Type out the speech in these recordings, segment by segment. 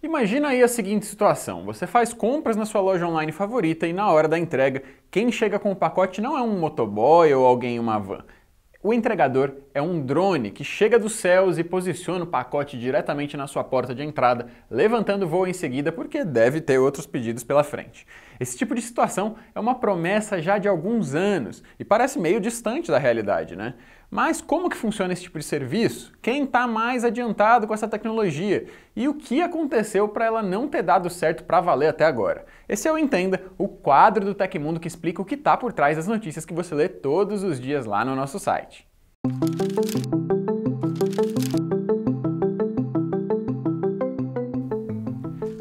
Imagina aí a seguinte situação: você faz compras na sua loja online favorita e na hora da entrega, quem chega com o pacote não é um motoboy ou alguém em uma van. O entregador é um drone que chega dos céus e posiciona o pacote diretamente na sua porta de entrada, levantando voo em seguida porque deve ter outros pedidos pela frente. Esse tipo de situação é uma promessa já de alguns anos e parece meio distante da realidade, né? Mas como que funciona esse tipo de serviço? Quem está mais adiantado com essa tecnologia? E o que aconteceu para ela não ter dado certo para valer até agora? Esse é o Entenda, o quadro do Tecmundo que explica o que está por trás das notícias que você lê todos os dias lá no nosso site.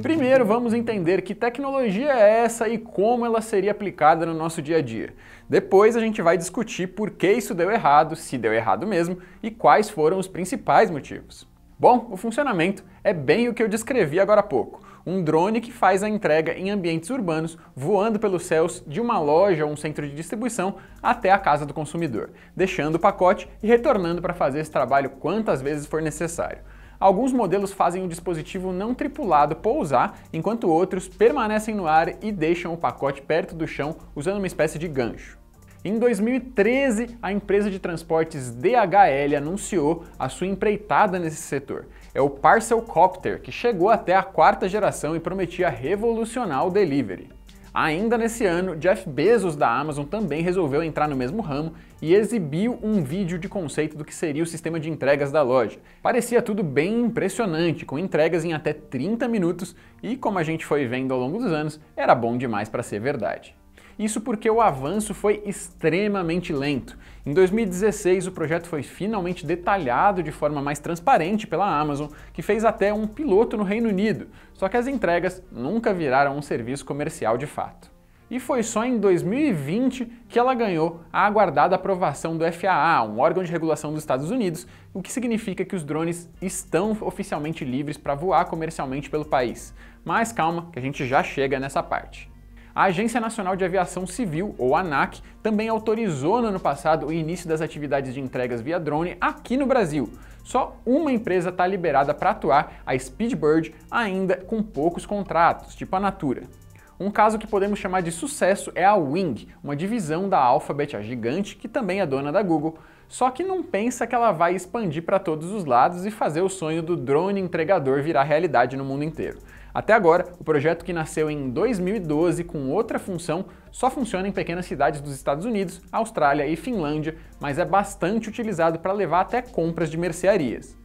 Primeiro, vamos entender que tecnologia é essa e como ela seria aplicada no nosso dia a dia. Depois, a gente vai discutir por que isso deu errado, se deu errado mesmo, e quais foram os principais motivos. Bom, o funcionamento é bem o que eu descrevi agora há pouco. Um drone que faz a entrega em ambientes urbanos, voando pelos céus de uma loja ou um centro de distribuição até a casa do consumidor, deixando o pacote e retornando para fazer esse trabalho quantas vezes for necessário. Alguns modelos fazem o dispositivo não tripulado pousar, enquanto outros permanecem no ar e deixam o pacote perto do chão usando uma espécie de gancho. Em 2013, a empresa de transportes DHL anunciou a sua empreitada nesse setor. É o Parcel Copter, que chegou até a quarta geração e prometia revolucionar o delivery. Ainda nesse ano, Jeff Bezos da Amazon também resolveu entrar no mesmo ramo e exibiu um vídeo de conceito do que seria o sistema de entregas da loja. Parecia tudo bem impressionante, com entregas em até 30 minutos e, como a gente foi vendo ao longo dos anos, era bom demais para ser verdade. Isso porque o avanço foi extremamente lento. Em 2016, o projeto foi finalmente detalhado de forma mais transparente pela Amazon, que fez até um piloto no Reino Unido, só que as entregas nunca viraram um serviço comercial de fato. E foi só em 2020 que ela ganhou a aguardada aprovação do FAA, um órgão de regulação dos Estados Unidos, o que significa que os drones estão oficialmente livres para voar comercialmente pelo país. Mas calma, que a gente já chega nessa parte. A Agência Nacional de Aviação Civil, ou ANAC, também autorizou no ano passado o início das atividades de entregas via drone aqui no Brasil. Só uma empresa está liberada para atuar, a Speedbird, ainda com poucos contratos, tipo a Natura. Um caso que podemos chamar de sucesso é a Wing, uma divisão da Alphabet, a gigante, que também é dona da Google, só que não pensa que ela vai expandir para todos os lados e fazer o sonho do drone entregador virar realidade no mundo inteiro. Até agora, o projeto que nasceu em 2012 com outra função só funciona em pequenas cidades dos Estados Unidos, Austrália e Finlândia, mas é bastante utilizado para levar até compras de mercearias.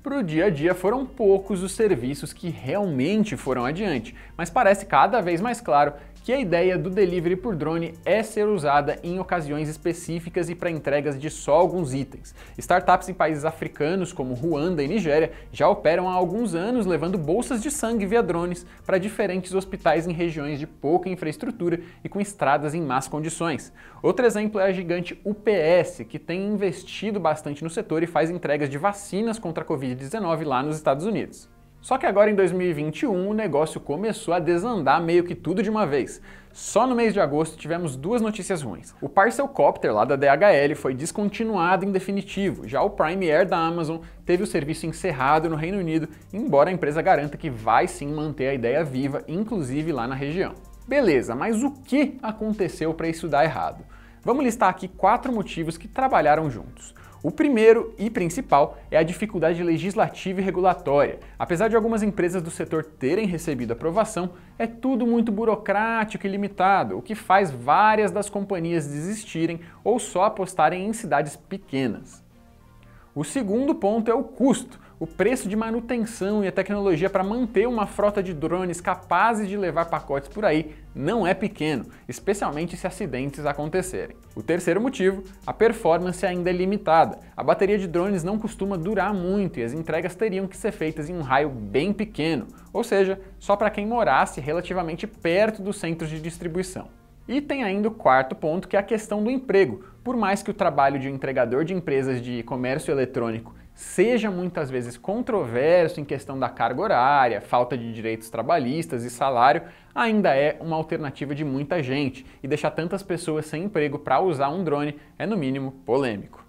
Para o dia a dia foram poucos os serviços que realmente foram adiante, mas parece cada vez mais claro que a ideia do delivery por drone é ser usada em ocasiões específicas e para entregas de só alguns itens. Startups em países africanos como Ruanda e Nigéria já operam há alguns anos levando bolsas de sangue via drones para diferentes hospitais em regiões de pouca infraestrutura e com estradas em más condições. Outro exemplo é a gigante UPS, que tem investido bastante no setor e faz entregas de vacinas contra a Covid-19 lá nos Estados Unidos. Só que agora em 2021 o negócio começou a desandar meio que tudo de uma vez. Só no mês de agosto tivemos duas notícias ruins. O Parcel Copter lá da DHL foi descontinuado em definitivo, já o Prime Air da Amazon teve o serviço encerrado no Reino Unido, embora a empresa garanta que vai sim manter a ideia viva, inclusive lá na região. Beleza, mas o que aconteceu para isso dar errado? Vamos listar aqui quatro motivos que trabalharam juntos. O primeiro e principal é a dificuldade legislativa e regulatória. Apesar de algumas empresas do setor terem recebido aprovação, é tudo muito burocrático e limitado, o que faz várias das companhias desistirem ou só apostarem em cidades pequenas. O segundo ponto é o custo. O preço de manutenção e a tecnologia para manter uma frota de drones capazes de levar pacotes por aí não é pequeno, especialmente se acidentes acontecerem. O terceiro motivo, a performance ainda é limitada. A bateria de drones não costuma durar muito e as entregas teriam que ser feitas em um raio bem pequeno, ou seja, só para quem morasse relativamente perto dos centros de distribuição. E tem ainda o quarto ponto, que é a questão do emprego por mais que o trabalho de um entregador de empresas de comércio eletrônico seja muitas vezes controverso em questão da carga horária, falta de direitos trabalhistas e salário, ainda é uma alternativa de muita gente e deixar tantas pessoas sem emprego para usar um drone é no mínimo polêmico.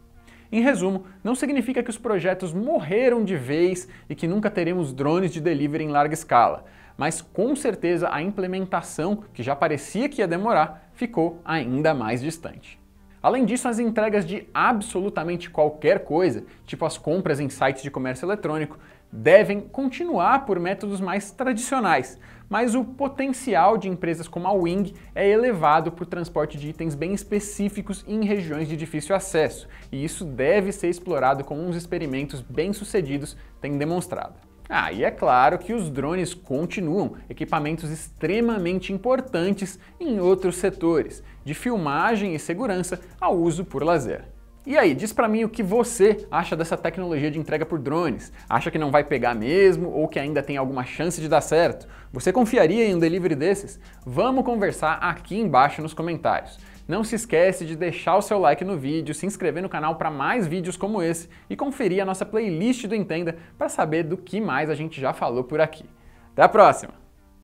Em resumo, não significa que os projetos morreram de vez e que nunca teremos drones de delivery em larga escala, mas com certeza a implementação, que já parecia que ia demorar, ficou ainda mais distante. Além disso, as entregas de absolutamente qualquer coisa, tipo as compras em sites de comércio eletrônico, devem continuar por métodos mais tradicionais, mas o potencial de empresas como a Wing é elevado por transporte de itens bem específicos em regiões de difícil acesso, e isso deve ser explorado com uns experimentos bem-sucedidos, têm demonstrado. Ah, e é claro que os drones continuam equipamentos extremamente importantes em outros setores, de filmagem e segurança ao uso por lazer. E aí, diz para mim o que você acha dessa tecnologia de entrega por drones? Acha que não vai pegar mesmo ou que ainda tem alguma chance de dar certo? Você confiaria em um delivery desses? Vamos conversar aqui embaixo nos comentários. Não se esquece de deixar o seu like no vídeo, se inscrever no canal para mais vídeos como esse e conferir a nossa playlist do Entenda para saber do que mais a gente já falou por aqui. Até a próxima!